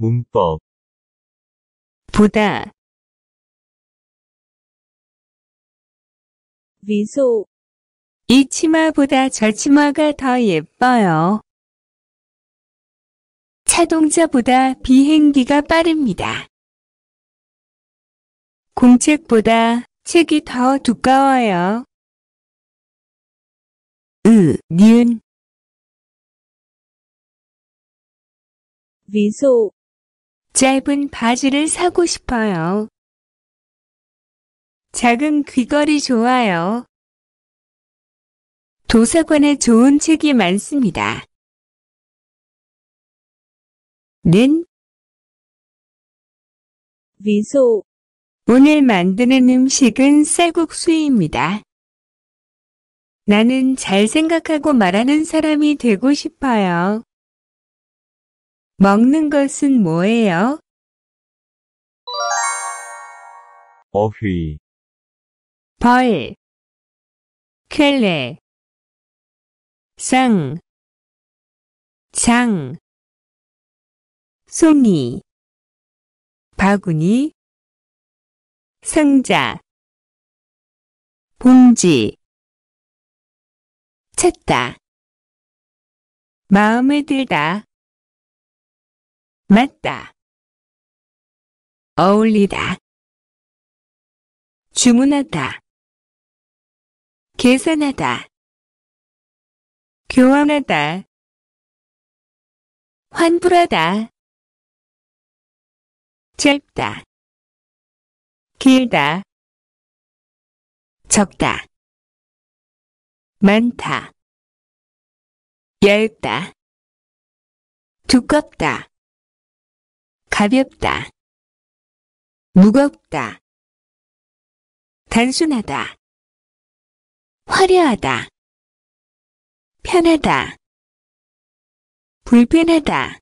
문법 보다 v 소이 치마보다 저 치마가 더 예뻐요. 자동차보다 비행기가 빠릅니다. 공책보다 책이 더 두꺼워요. 으, 니은 ví 짧은 바지를 사고 싶어요. 작은 귀걸이 좋아요. 도서관에 좋은 책이 많습니다. 는 미소 오늘 만드는 음식은 쌀국수입니다. 나는 잘 생각하고 말하는 사람이 되고 싶어요. 먹는 것은 뭐예요? 어휘 벌 켈레 쌍, 장, 송이, 바구니, 상자, 봉지, 찾다, 마음에 들다. 맞다. 어울리다. 주문하다. 계산하다. 교환하다. 환불하다. 짧다. 길다. 적다. 많다. 얇다. 두껍다. 가볍다, 무겁다, 단순하다, 화려하다, 편하다, 불편하다.